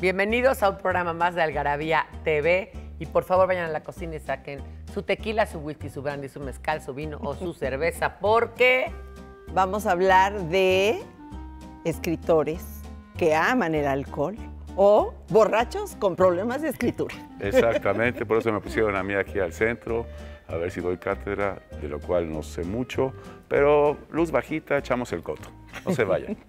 Bienvenidos a un programa más de Algarabía TV. Y por favor vayan a la cocina y saquen su tequila, su whisky, su brandy, su mezcal, su vino o su cerveza, porque vamos a hablar de escritores que aman el alcohol o borrachos con problemas de escritura. Exactamente, por eso me pusieron a mí aquí al centro, a ver si doy cátedra, de lo cual no sé mucho, pero luz bajita, echamos el coto, no se vayan.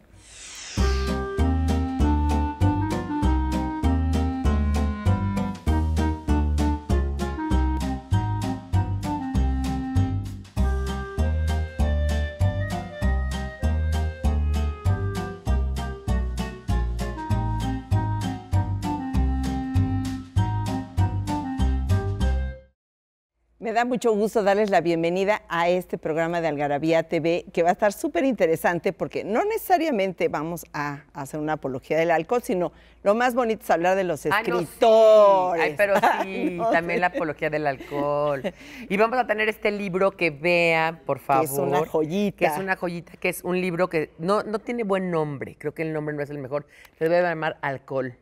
Me da mucho gusto darles la bienvenida a este programa de Algarabía TV, que va a estar súper interesante porque no necesariamente vamos a hacer una apología del alcohol, sino lo más bonito es hablar de los ah, escritores. Ay, pero ah, sí, también la apología del alcohol. Y vamos a tener este libro que vean, por favor. Que es una joyita. Que es una joyita, que es un libro que no, no tiene buen nombre. Creo que el nombre no es el mejor. Se debe llamar Alcohol.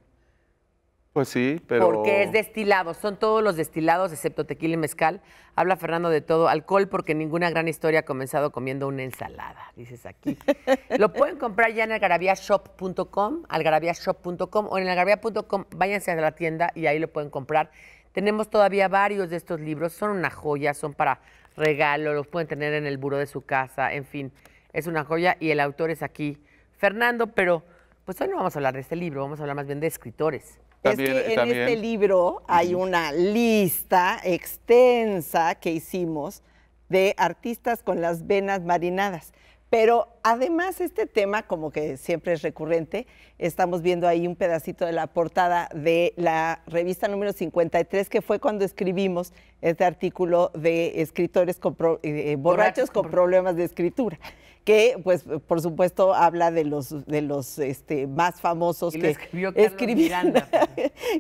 Pues sí, pero. Porque es destilado, son todos los destilados excepto tequila y mezcal. Habla Fernando de todo alcohol porque ninguna gran historia ha comenzado comiendo una ensalada, dices aquí. Lo pueden comprar ya en algarabiashop.com, algarabiashop.com o en algarabia.com. Váyanse a la tienda y ahí lo pueden comprar. Tenemos todavía varios de estos libros, son una joya, son para regalo, los pueden tener en el buro de su casa, en fin, es una joya y el autor es aquí, Fernando, pero pues hoy no vamos a hablar de este libro, vamos a hablar más bien de escritores es que eh, en este libro hay una lista extensa que hicimos de artistas con las venas marinadas. Pero además este tema, como que siempre es recurrente, estamos viendo ahí un pedacito de la portada de la revista número 53, que fue cuando escribimos este artículo de escritores con eh, eh, borrachos con problemas de escritura que pues por supuesto habla de los de los este, más famosos pues. que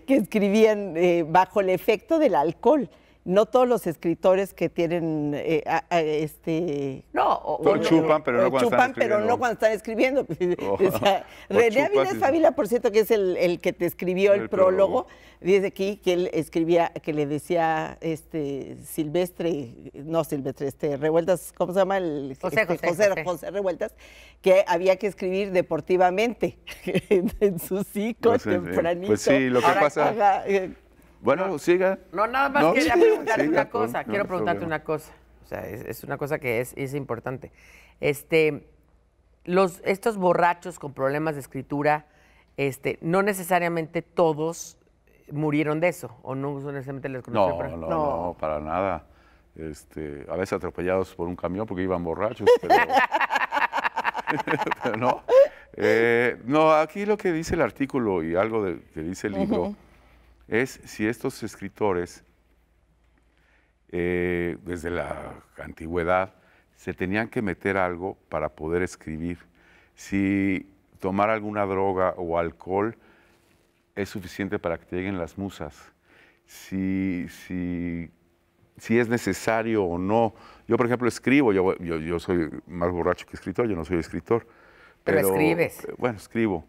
escribían, eh, bajo el efecto del alcohol no todos los escritores que tienen eh, este no chupan pero no cuando están escribiendo pero no cuando están escribiendo René Avilés por cierto que es el, que te escribió el, prólogo, dice aquí que él escribía que le decía este Silvestre no Silvestre este Revueltas cómo se llama el José este, José, José, José, Revueltas que había que escribir deportivamente en sus hijos tempranito pues, pues sí lo que pasa eh, bueno, siga. No, nada más quería preguntarte una cosa. Quiero preguntarte una cosa. O sea, es, una cosa que es, es, importante. Este, los, estos borrachos con problemas de escritura, este, no necesariamente todos murieron de eso, o no necesariamente les conocí. No, No, no, para nada. Este, a veces atropellados por un camión porque iban borrachos, pero, no. Eh, no, aquí lo que dice el artículo y algo que dice el libro es si estos escritores, eh, desde la antigüedad, se tenían que meter algo para poder escribir. Si tomar alguna droga o alcohol es suficiente para que te lleguen las musas. Si, si, si es necesario o no. Yo, por ejemplo, escribo, yo, yo, soy más borracho que escritor, yo no soy escritor. Pero, pero escribes. Eh, bueno, escribo,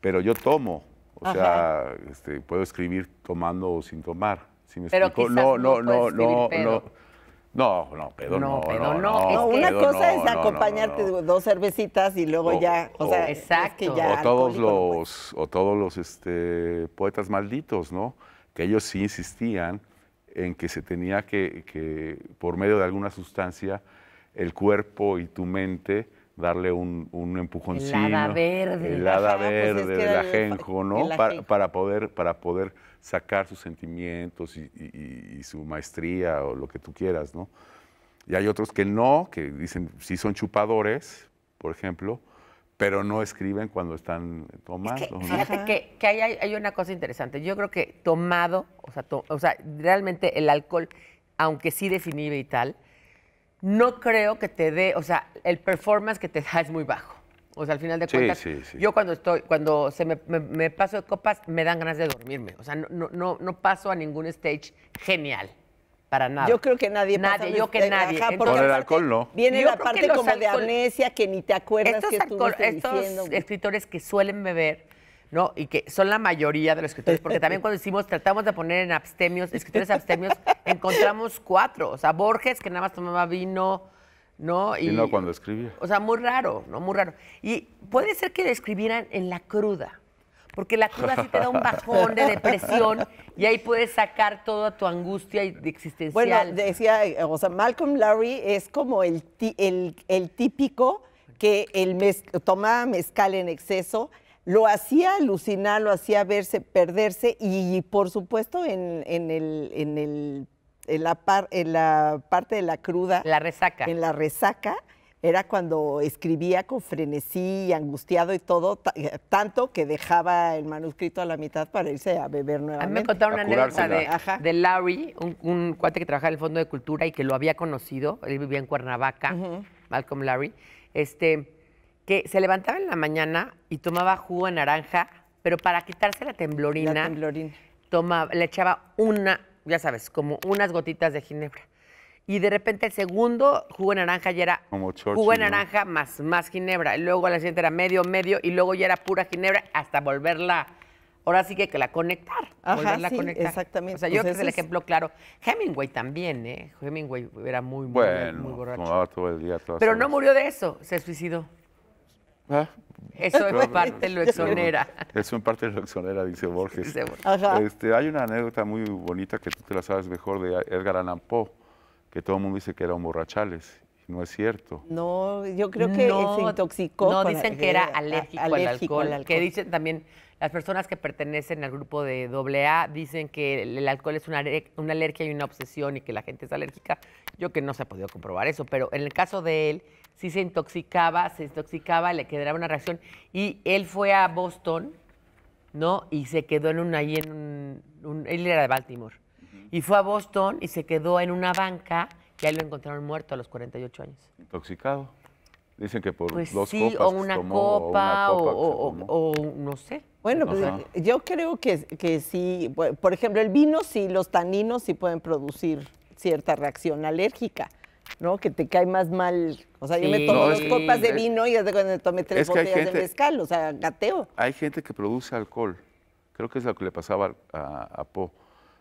pero yo tomo. O sea, este, puedo escribir tomando o sin tomar. si me Pero no, no, no, no, no. No, no, no. No, no. no, una cosa es acompañarte dos cervecitas y luego ya, o, sea, exacto. ya o todos los o todos los este, poetas malditos, ¿no? Que ellos sí insistían en que se tenía que, que por medio de alguna sustancia el cuerpo y tu mente darle un, un empujoncito. El hada verde. El verde ajenjo, ¿no? para, poder, para poder sacar sus sentimientos y, su maestría o lo que tú quieras, ¿no? Y hay otros que no, que dicen, sí son chupadores, por ejemplo, pero no escriben cuando están tomando. Fíjate que, hay, una cosa interesante. Yo creo que tomado, o sea, o sea realmente el alcohol, aunque sí definible y tal, no creo que te dé, o sea, el performance que te da es muy bajo. O sea, al final de cuentas, yo cuando estoy, cuando se me, me, paso de copas, me dan ganas de dormirme. O sea, no, no, paso a ningún stage genial. Para nada. Yo creo que nadie Nadie, yo que nadie. el alcohol Viene la parte como de amnesia que ni te acuerdas que estuviste Estos escritores que suelen beber ¿no? Y que son la mayoría de los escritores, porque también cuando decimos, tratamos de poner en abstemios, escritores abstemios, encontramos cuatro. O sea, Borges, que nada más tomaba vino, ¿no? Y, no cuando escribía. O sea, muy raro, ¿no? Muy raro. Y puede ser que lo escribieran en la cruda, porque la cruda sí te da un bajón de depresión y ahí puedes sacar toda tu angustia existencial. Bueno, decía, o sea, Malcolm Larry es como el, el, el típico que el mes toma mezcal en exceso lo hacía alucinar, lo hacía verse, perderse y, por supuesto en, en el, en, el en, la par, la parte de la cruda. La resaca. En la resaca era cuando escribía con frenesí y angustiado y todo, eh, tanto que dejaba el manuscrito a la mitad para irse a beber nuevamente. A mí me contaron una anécdota de, Larry, un, cuate que trabajaba en el Fondo de Cultura y que lo había conocido, él vivía en Cuernavaca, Malcolm Larry, este que se levantaba en la mañana y tomaba jugo de naranja, pero para quitarse la temblorina, la Tomaba, le echaba una, ya sabes, como unas gotitas de ginebra. Y de repente el segundo jugo de naranja ya era jugo de naranja más, más ginebra. Y luego la siguiente era medio, medio, y luego ya era pura ginebra hasta volverla ahora sí que, que la conectar. Ajá, sí, exactamente. O sea, yo pues creo que es el ejemplo claro. Hemingway también, ¿eh? Hemingway era muy, muy, bueno, muy borracho. todo el día. Pero no murió de eso, se suicidó. ¿Ah? Eso en parte lo exonera. Eso en parte lo exonera, dice Borges. Este, hay una anécdota muy bonita que tú te la sabes mejor de Edgar Allan que todo el mundo dice que era un borrachales. no es cierto. No, yo creo que no, se intoxicó. No, dicen que era alérgico, al, alcohol, Que dicen también las personas que pertenecen al grupo de AA dicen que el, alcohol es una, una alergia y una obsesión y que la gente es alérgica. Yo que no se ha podido comprobar eso, pero en el caso de él sí se intoxicaba, se intoxicaba, le quedaba una reacción. Y él fue a Boston, ¿no? Y se quedó en un, ahí en un, él era de Baltimore. Y fue a Boston y se quedó en una banca que ahí lo encontraron muerto a los 48 años. Intoxicado. Dicen que por pues dos copas o una, copa, o, no sé. Bueno, pues, yo creo que, que sí, por ejemplo, el vino sí, los taninos sí pueden producir cierta reacción alérgica ¿no? Que te cae más mal. O sea, yo me tomo dos copas de vino y hasta cuando me tomé tres botellas de mezcal, o sea, gateo. Hay gente que produce alcohol. Creo que es lo que le pasaba a, Po.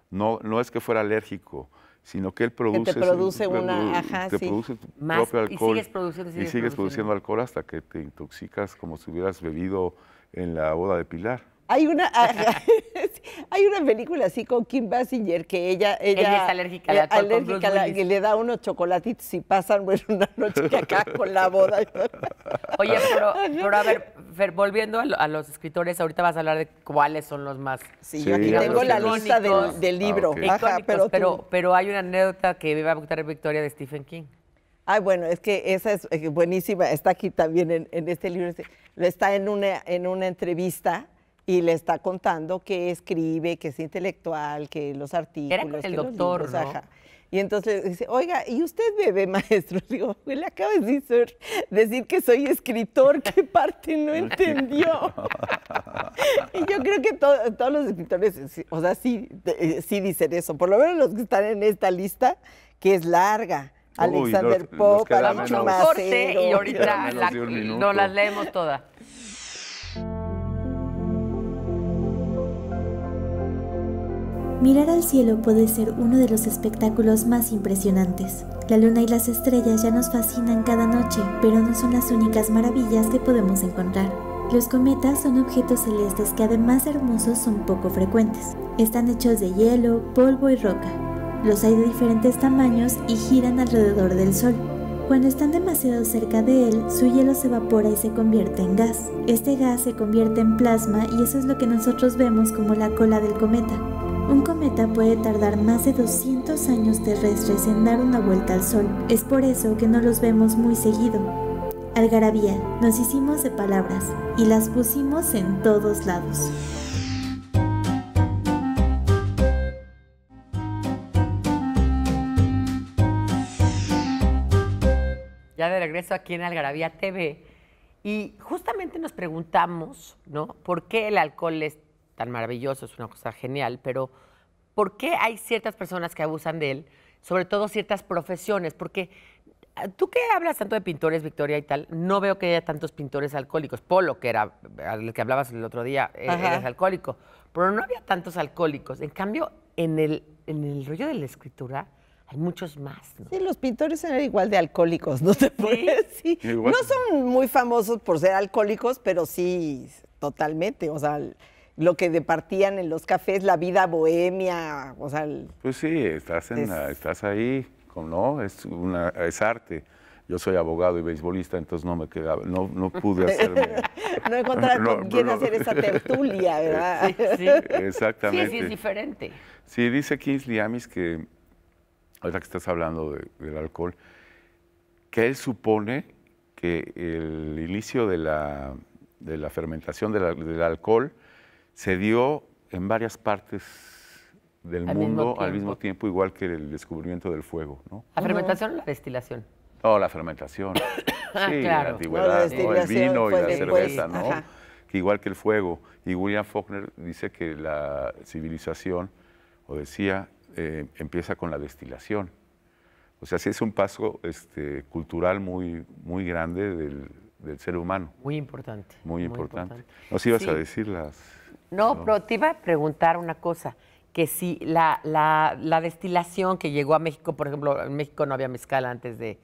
No, no es que fuera alérgico, sino que él produce. Que te produce una, ajá, te produce tu más, propio alcohol. Y sigues produciendo, y sigues produciendo alcohol hasta que te intoxicas como si hubieras bebido en la boda de Pilar. Hay una, ah, hay una película así con Kim Basinger que ella, ella, es alérgica, la alérgica a la, que eh, le da unos chocolatitos y pasan una noche acá con la boda. Oye, pero, a ver, volviendo a, los escritores, ahorita vas a hablar de cuáles son los más. Sí, yo aquí tengo la lista del, ah, libro. pero, pero, hay una anécdota que me va a contar Victoria de Stephen King. Ay, bueno, es que esa es eh, buenísima, está aquí también en, este libro. Está en una, en una entrevista y le está contando que escribe, que es intelectual, que los artículos. Era con el doctor, Y entonces dice, oiga, ¿y usted bebe, maestro? Digo, le acaba de decir, decir que soy escritor, ¿qué parte no entendió? y yo creo que todos los escritores, o sea, sí, eh, sí dicen eso, por lo menos los que están en esta lista, que es larga. Alexander Pope, Vamos a más. y ahorita no las leemos todas. Mirar al cielo puede ser uno de los espectáculos más impresionantes. La luna y las estrellas ya nos fascinan cada noche, pero no son las únicas maravillas que podemos encontrar. Los cometas son objetos celestes que además hermosos son poco frecuentes. Están hechos de hielo, polvo y roca. Los hay de diferentes tamaños y giran alrededor del Sol. Cuando están demasiado cerca de él, su hielo se evapora y se convierte en gas. Este gas se convierte en plasma y eso es lo que nosotros vemos como la cola del cometa. Un cometa puede tardar más de 200 años terrestres en dar una vuelta al Sol. Es por eso que no los vemos muy seguido. Algarabía, nos hicimos de palabras y las pusimos en todos lados. Ya de regreso aquí en Algarabía TV y justamente nos preguntamos, ¿no? ¿Por qué el alcohol es tan maravilloso, es una cosa genial, pero ¿por qué hay ciertas personas que abusan de él? Sobre todo ciertas profesiones, porque ah, tú que hablas tanto de pintores, Victoria y tal, no veo que haya tantos pintores alcohólicos. Polo, que era el que hablabas el otro día, eh, alcohólico, pero no había tantos alcohólicos. En cambio, en el, en el rollo de la escritura, hay muchos más. Sí, los pintores eran igual de alcohólicos, ¿no te puedes No son muy famosos por ser alcohólicos, pero sí, totalmente. O sea, lo que departían en los cafés, la vida bohemia, o sea... pues sí, estás, en estás ahí, ¿no? Es, una, es arte. Yo soy abogado y beisbolista, entonces no me quedaba, no, no pude hacerme... no encontrar no, con quién hacer esa tertulia, ¿verdad? Sí, sí. Exactamente. Sí, sí, es diferente. Sí, dice Kingsley Amis que, ahora que estás hablando del alcohol, que él supone que el inicio de la, de la fermentación del alcohol se dio en varias partes del mundo al mismo tiempo, igual que el descubrimiento del fuego. ¿no? ¿La fermentación o la destilación? No, la fermentación. Ah, sí, claro. la antigüedad, el vino y la cerveza, ¿no? Que igual que el fuego. Y William Faulkner dice que la civilización, o decía, eh, empieza con la destilación. O sea, sí es un paso este, cultural muy, muy grande del, ser humano. Muy importante. Muy, importante. ¿No Nos ibas a decir las... No, pero te iba a preguntar una cosa, que si la, destilación que llegó a México, por ejemplo, en México no había mezcal antes de,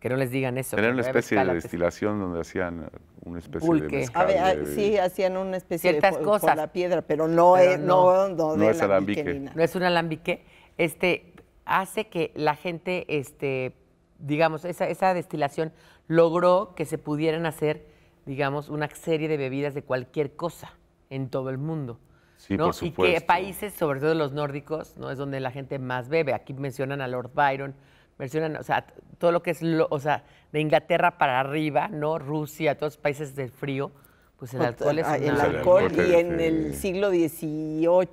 que no les digan eso. Era una especie de destilación donde hacían una especie de mezcal. sí, hacían una especie ciertas de cosas. la piedra, pero no es no, alambique. No es un alambique. Este hace que la gente este digamos esa, esa destilación logró que se pudieran hacer digamos una serie de bebidas de cualquier cosa en todo el mundo. Sí, por supuesto. Y que países, sobre todo los nórdicos, no es donde la gente más bebe. Aquí mencionan a Lord Byron, mencionan, o sea, todo lo que es, lo, o sea, de Inglaterra para arriba, ¿no? Rusia, todos los países del frío, pues el alcohol es... Ah, el alcohol y en el siglo XVIII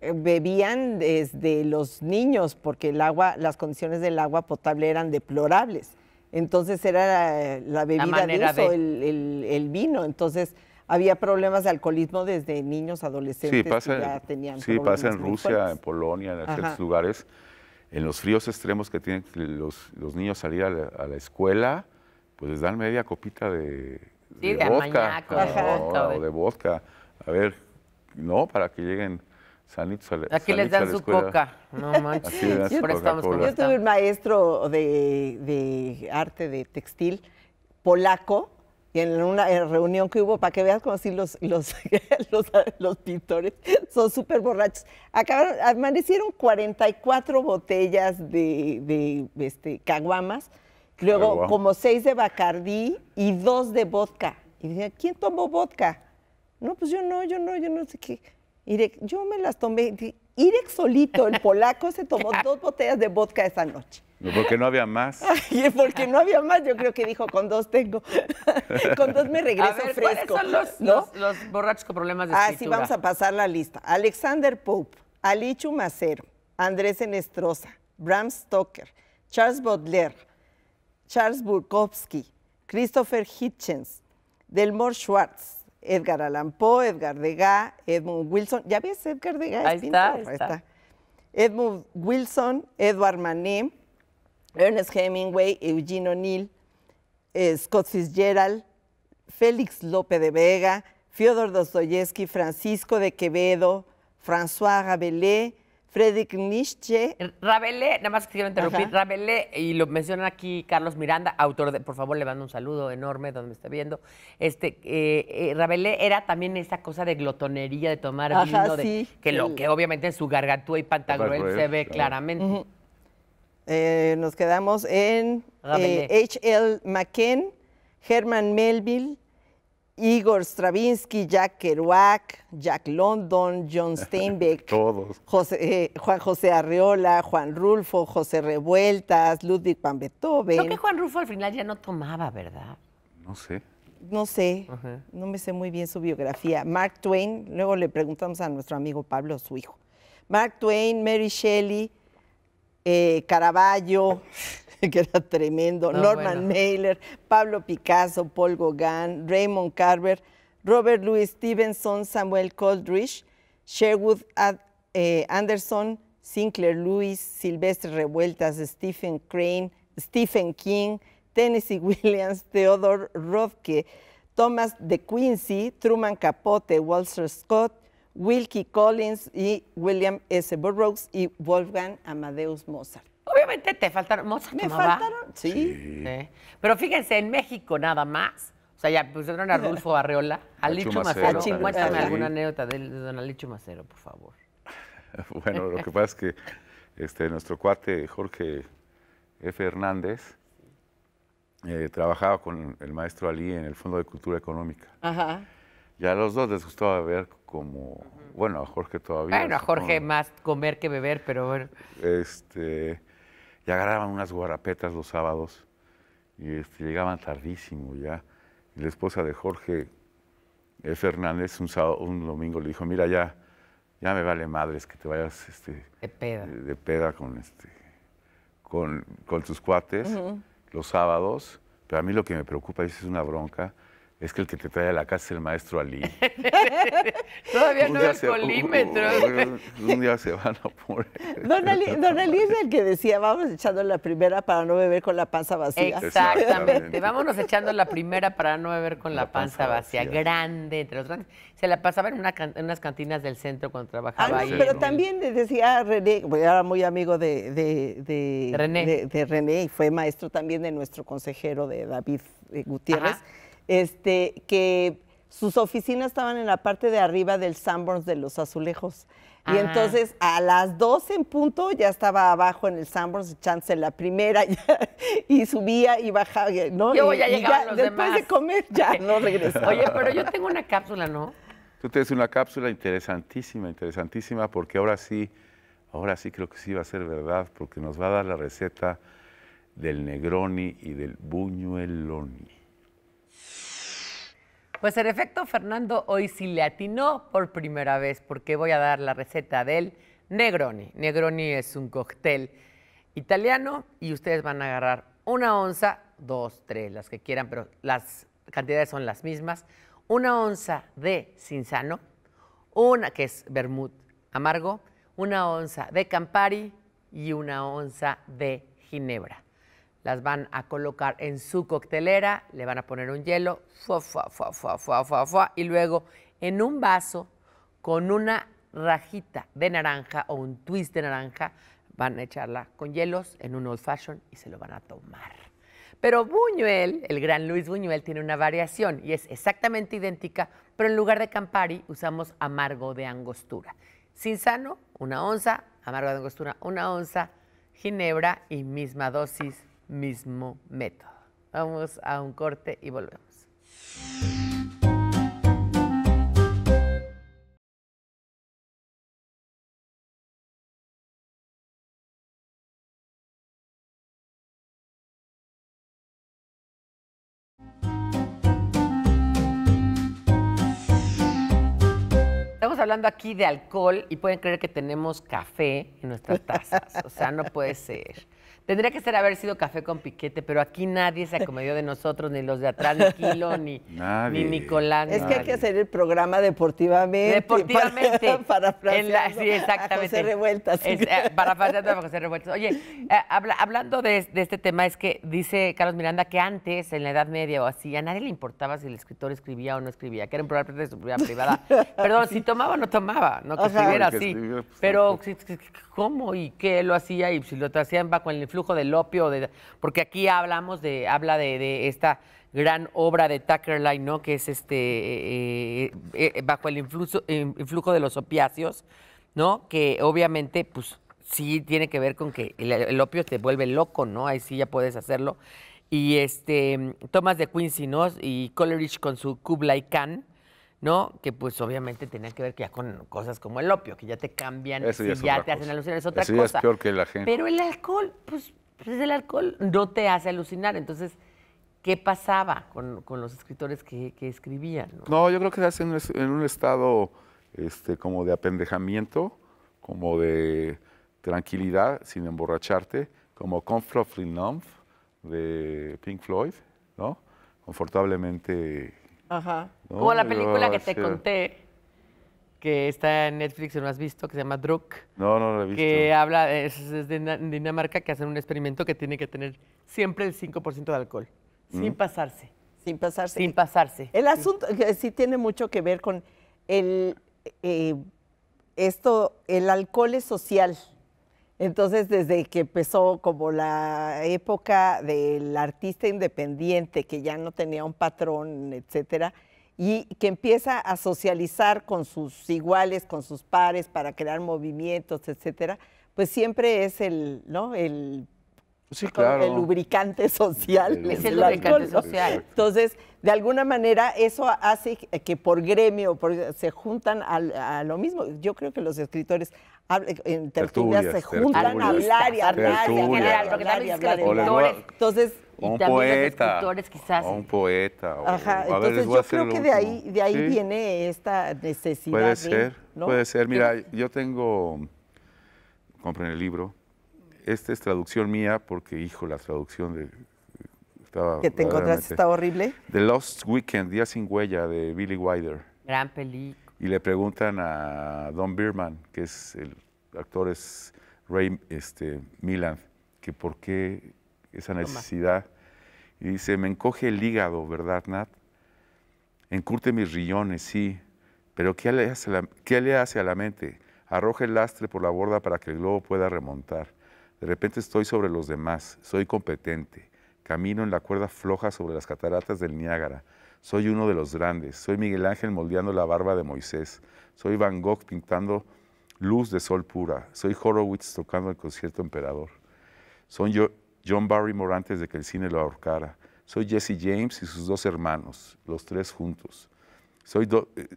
eh, bebían desde los niños porque el agua, las condiciones del agua potable eran deplorables. Entonces era la, bebida de el, vino. Entonces había problemas de alcoholismo desde niños, adolescentes. Sí, pasa, que ya tenían sí, pasa en Rusia, en Polonia, en ciertos lugares. En los fríos extremos que tienen los, los niños salir a la, escuela, pues les dan media copita de, sí, de, de vodka. de vodka. A ver, no, para que lleguen sanitos a la Aquí les dan su coca. No manches. Yo tuve un maestro de, de arte de textil polaco y en una reunión que hubo, para que veas como así los, los, los, pintores son súper borrachos, acabaron, amanecieron 44 botellas de, este, caguamas, luego como seis de Bacardí y dos de vodka. Y dije, ¿quién tomó vodka? No, pues yo no, yo no, yo no sé qué. Y yo me las tomé. Irek solito, el polaco, se tomó dos botellas de vodka esa noche. Porque no había más. porque no había más, yo creo que dijo, con dos tengo. con dos me regreso fresco. ¿cuáles son los, borrachos con problemas de Ah, sí, vamos a pasar la lista. Alexander Pope, Alichu Macero, Andrés Enestrosa, Bram Stoker, Charles Baudelaire, Charles Burkowski, Christopher Hitchens, Delmore Schwartz, Edgar Allan Poe, Edgar Degas, Edmund Wilson. ¿Ya ves? Edgar Degas Edmund Wilson, Edward Manet, Ernest Hemingway, Eugene O'Neill, eh, Scott Fitzgerald, Félix López de Vega, Fyodor Dostoyevsky, Francisco de Quevedo, François Rabelais, Fredrik Nietzsche. Rabelais, nada más quiero interrumpir, Rabelais, y lo menciona aquí Carlos Miranda, autor de, por favor, le mando un saludo enorme donde me está viendo. Este, eh, eh, Rabelais era también esa cosa de glotonería, de tomar vino, que lo que obviamente en su gargantúa y pantagruel se ve claramente. Eh, nos quedamos en H.L. McKen, Herman Melville, Igor Stravinsky, Jack Kerouac, Jack London, John Steinbeck, Todos. Eh, Juan José Arreola, Juan Rulfo, José Revueltas, Ludwig van Beethoven. Creo que Juan Rulfo al final ya no tomaba, ¿verdad? No sé. No sé, no me sé muy bien su biografía. Mark Twain, luego le preguntamos a nuestro amigo Pablo, su hijo. Mark Twain, Mary Shelley, eh, Caravaggio, que era tremendo, Norman Mailer, Pablo Picasso, Paul Gauguin, Raymond Carver, Robert Louis Stevenson, Samuel Coleridge, Sherwood eh, Anderson, Sinclair Lewis, Silvestre Revueltas, Stephen Crane, Stephen King, Tennessee Williams, Theodore Rothke, Thomas de Quincy, Truman Capote, Walter Scott, Wilkie Collins y William S. Burroughs y Wolfgang Amadeus Mozart. Obviamente te faltaron. Me faltaron, sí. Pero fíjense, en México nada más. O sea, ya pusieron a Rulfo Barriola. Alicho Macero. Macero. Cuéntame alguna anécdota de don Alicho Macero, por favor. Bueno, lo que pasa es que este, nuestro cuate Jorge F. Hernández eh, trabajaba con el maestro Ali en el Fondo de Cultura Económica. Ajá. Y a los dos les gustaba ver como, bueno, a Jorge todavía. Bueno, a Jorge más comer que beber, pero bueno. Este, ya agarraban unas guarapetas los sábados y este, llegaban tardísimo ya. Y la esposa de Jorge eh, Fernández un, un domingo le dijo, mira ya, ya me vale madres que te vayas este, eh, de, peda. con, este, con, tus cuates los sábados, pero a mí lo que me preocupa es, es una bronca es que el que te trae a la casa es el maestro Ali. Todavía no el polímetro. Un, día se van a poner. Don Ali, es el que decía, vamos echando la primera para no beber con la panza vacía. Exactamente, vámonos echando la primera para no beber con la, panza, vacía. Grande, entre los grandes. Se la pasaba en, unas cantinas del centro cuando trabajaba ahí. Pero también también decía René, era muy amigo de, René. De, René y fue maestro también de nuestro consejero de David eh, Gutiérrez este, que sus oficinas estaban en la parte de arriba del Sanborns de los Azulejos. Y ah. entonces a las 12 en punto ya estaba abajo en el Sanborns, chance la primera, y subía y bajaba, Yo Después de comer ya no regresaba. Oye, pero yo tengo una cápsula, ¿no? Tú tienes una cápsula interesantísima, interesantísima, porque ahora sí, ahora sí creo que sí va a ser verdad, porque nos va a dar la receta del Negroni y del Buñueloni. Pues en efecto, Fernando hoy sí le atinó por primera vez porque voy a dar la receta del Negroni. Negroni es un cóctel italiano y ustedes van a agarrar una onza, dos, tres, las que quieran, pero las cantidades son las mismas. Una onza de cinzano, una que es vermut amargo, una onza de Campari y una onza de ginebra las van a colocar en su coctelera, le van a poner un hielo, fua, fua, fua, y luego en un vaso con una rajita de naranja o un twist de naranja, van a echarla con hielos en un old fashion y se lo van a tomar. Pero Buñuel, el gran Luis Buñuel, tiene una variación y es exactamente idéntica, pero en lugar de Campari usamos amargo de angostura. sano, una onza, amargo de angostura, una onza, ginebra y misma dosis mismo método. Vamos a un corte y volvemos. Estamos hablando aquí de alcohol y pueden creer que tenemos café en nuestras tazas. O sea, no puede ser. Tendría que ser haber sido café con piquete, pero aquí nadie se acomedió de nosotros, ni los de atrás, ni Kilo, ni, Nicolás. Es que hay que hacer el programa deportivamente. Deportivamente. Para, eh, para sí, Revueltas. para a Revueltas. Oye, eh, hablando de, este tema, es que dice Carlos Miranda que antes, en la Edad Media o así, a nadie le importaba si el escritor escribía o no escribía, que era un programa de su privada. Perdón, si tomaba o no tomaba, no que escribiera así. Pues, pero, ¿cómo y qué lo hacía? Y si lo hacían bajo el flujo del opio, de, porque aquí hablamos de, habla de, esta gran obra de Tuckerline, ¿no? Que es este eh, eh, bajo el influjo, de los opiáceos, ¿no? Que obviamente, pues sí tiene que ver con que el, opio te vuelve loco, ¿no? Ahí sí ya puedes hacerlo. Y este Thomas de Quincy, ¿no? Y Coleridge con su Kublai Khan, ¿no? Que pues obviamente tenía que ver que ya con cosas como el opio, que ya te cambian, ya, te hacen alucinar, es otra cosa. Pero el alcohol, pues, pues, el alcohol no te hace alucinar. Entonces, ¿qué pasaba con, los escritores que, escribían? ¿no? yo creo que se hacen en un estado este, como de apendejamiento, como de tranquilidad sin emborracharte, como Comfort de Pink Floyd, ¿no? Confortablemente Ajá. Como la película que te conté, que está en Netflix, no has visto, que se llama Druk. No, no la he visto. Que habla, es, de Dinamarca, que hacen un experimento que tiene que tener siempre el 5% de alcohol, sin mm. pasarse. Sin pasarse. Sin pasarse. El asunto sí, tiene mucho que ver con el... Eh, esto, el alcohol es social. Entonces, desde que empezó como la época del artista independiente, que ya no tenía un patrón, etcétera, y que empieza a socializar con sus iguales, con sus pares, para crear movimientos, etcétera, pues siempre es el, ¿no? El, lubricante social. es el, lubricante social. Entonces, de alguna manera eso hace que por gremio se juntan a lo mismo. Yo creo que los escritores eh, en tertulias se juntan a hablar y a hablar tertulias, general, entonces, un poeta, quizás. un poeta. Ajá, entonces yo creo que de ahí, de ahí viene esta necesidad. Puede ser, puede ser. Mira, yo tengo, compren el libro, esta es traducción mía porque, hijo, la traducción de que te encontraste, está horrible. The Lost Weekend, Día sin Huella, de Billy Wilder. Gran película. Y le preguntan a Don Bierman, que es el actor, es Ray este, Milan, que por qué esa necesidad. Y dice, me encoge el hígado, ¿verdad, Nat? Encurte mis riñones, sí. Pero ¿qué le, hace ¿qué le hace a la mente? Arroja el lastre por la borda para que el globo pueda remontar. De repente estoy sobre los demás, soy competente. Camino en la cuerda floja sobre las cataratas del Niágara. Soy uno de los grandes. Soy Miguel Ángel moldeando la barba de Moisés. Soy Van Gogh pintando luz de sol pura. Soy Horowitz tocando el concierto emperador. Soy yo, John Barrymore antes de que el cine lo ahorcara. Soy Jesse James y sus dos hermanos, los tres juntos. Soy eh,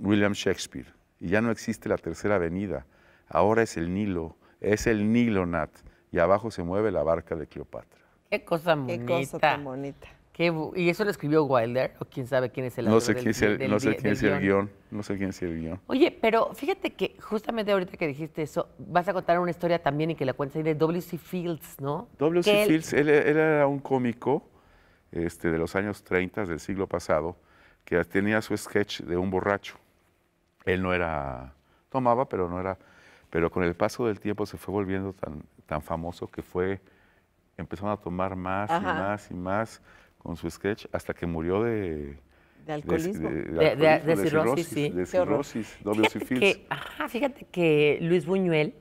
William Shakespeare. Y ya no existe la tercera avenida. Ahora es el Nilo. Es el Nilo, Nat. Y abajo se mueve la barca de Cleopatra. Qué cosa bonita. Qué cosa tan bonita. ¿Y eso lo escribió Wilder? ¿O quién sabe quién es el autor? No sé quién es el, guión. No sé quién es el guión. Oye, pero fíjate que justamente ahorita que dijiste eso, vas a contar una historia también y que la cuentas ahí de W.C. Fields, ¿no? W.C. Fields, e-, él, era un cómico este, de los años 30 del siglo pasado que tenía su sketch de un borracho. Él no era, tomaba, pero no era, pero con el paso del tiempo se fue volviendo tan, tan famoso que fue empezaron a tomar más y más y más con su sketch hasta que murió de, de alcoholismo. De, cirrosis, sí. De cirrosis, fíjate que, fíjate que Luis Buñuel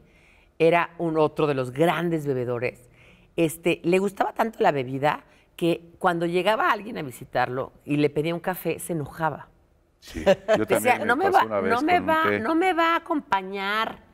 era un otro de los grandes bebedores. Este, le gustaba tanto la bebida que cuando llegaba alguien a visitarlo y le pedía un café, se enojaba. Sí, yo también no, no, me va, no me va a acompañar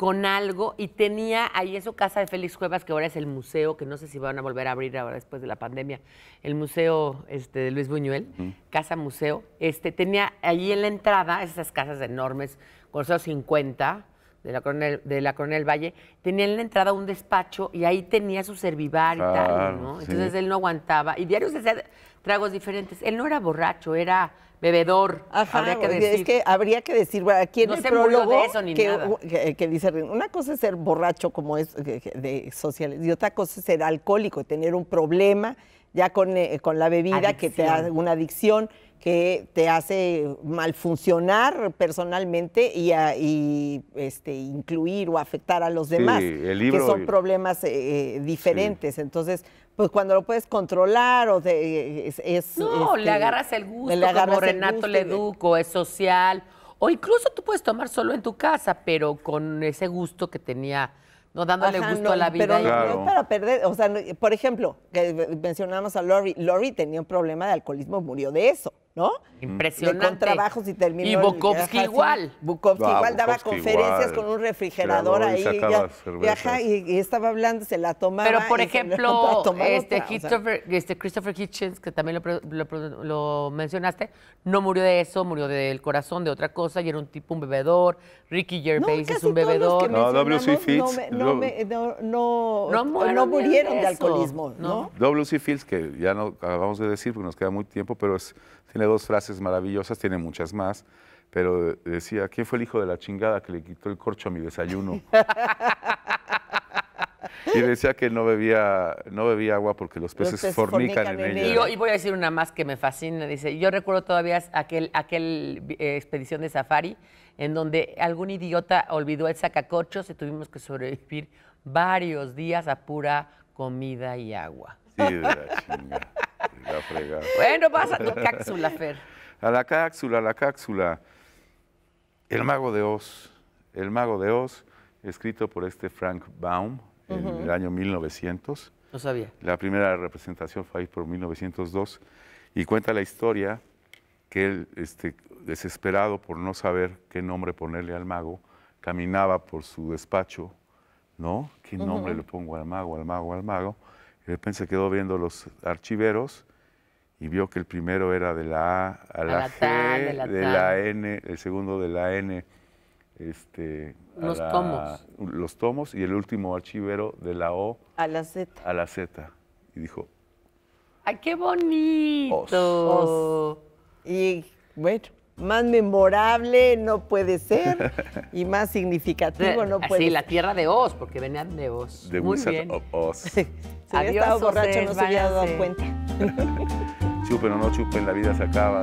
con algo y tenía ahí eso, casa de Félix Cuevas, que ahora es el museo, que no sé si van a volver a abrir ahora después de la pandemia, el museo este, de Luis Buñuel, casa museo, este, tenía ahí en la entrada esas casas enormes, con 50 de la Coronel, de la Coronel Valle, tenía en la entrada un despacho y ahí tenía su servivar y tal, Entonces él no aguantaba y diarios tragos diferentes. Él no era borracho, era bebedor. habría que decir. Es que habría que decir, aquí no el prólogo de eso, ni que, nada. dice, una cosa es ser borracho como es eh, eh, de sociales, y otra cosa es ser alcohólico, tener un problema ya con, eh, con la bebida que te una adicción que te hace mal funcionar personalmente y, este, incluir o afectar a los demás, que son problemas diferentes. Entonces, pues cuando lo puedes controlar o de, eh, es, No, este, le agarras el gusto, como Renato le educo, es social. O incluso tú puedes tomar solo en tu casa, pero con ese gusto que tenía no dándole gusto a la vida. Pero claro. es para perder, o sea, por ejemplo, que mencionamos a Lori, Lori tenía un problema de alcoholismo, murió de eso. ¿no? Impresionante. trabajos y terminó. Y Bukowski igual. Bukowski igual daba conferencias con un refrigerador ahí. Y, y, y, estaba hablando, se la tomaba. Pero por ejemplo, este, Christopher, este, Christopher, Hitchens, que también lo, mencionaste, no murió de eso, murió del corazón, de otra cosa, y era un tipo, un bebedor. Ricky Gervais es un bebedor. No, No, no, no, murieron de, alcoholismo. ¿no? W.C. Fields, que ya no acabamos de decir porque nos queda muy tiempo, pero es tiene dos frases maravillosas, tiene muchas más, pero decía, ¿quién fue el hijo de la chingada que le quitó el corcho a mi desayuno? y decía que no bebía, no bebía agua porque los peces, fornican, en, ella. Y, voy a decir una más que me fascina. Dice, yo recuerdo todavía aquel, aquel eh, expedición de safari en donde algún idiota olvidó el sacacorchos y tuvimos que sobrevivir varios días a pura comida y agua. Sí, de la chinga. fregada. Bueno, pasa a la cápsula, Fer. A la cápsula, a la cápsula. El mago de Oz. El mago de Oz, escrito por este Frank Baum en el año 1900. No sabía. La primera representación fue ahí por 1902 y cuenta la historia que él, este, desesperado por no saber qué nombre ponerle al mago, caminaba por su despacho, ¿no? ¿Qué nombre le pongo al mago, al mago, al mago? De repente se quedó viendo los archiveros y vio que el primero era de la A a la, G, de, la, N, el segundo de la N. Este, los tomos. Los tomos y el último archivero de la O a la Z. A la Z. Y dijo, ¡ay, qué bonito! Y bueno, más memorable no puede ser y más significativo no puede sí, la tierra de Oz, porque venían de Oz. The Muy Wizard bien. of Oz. si hubiera estado borracho no se había dado cuenta. chupen o no chupen, la vida se acaba,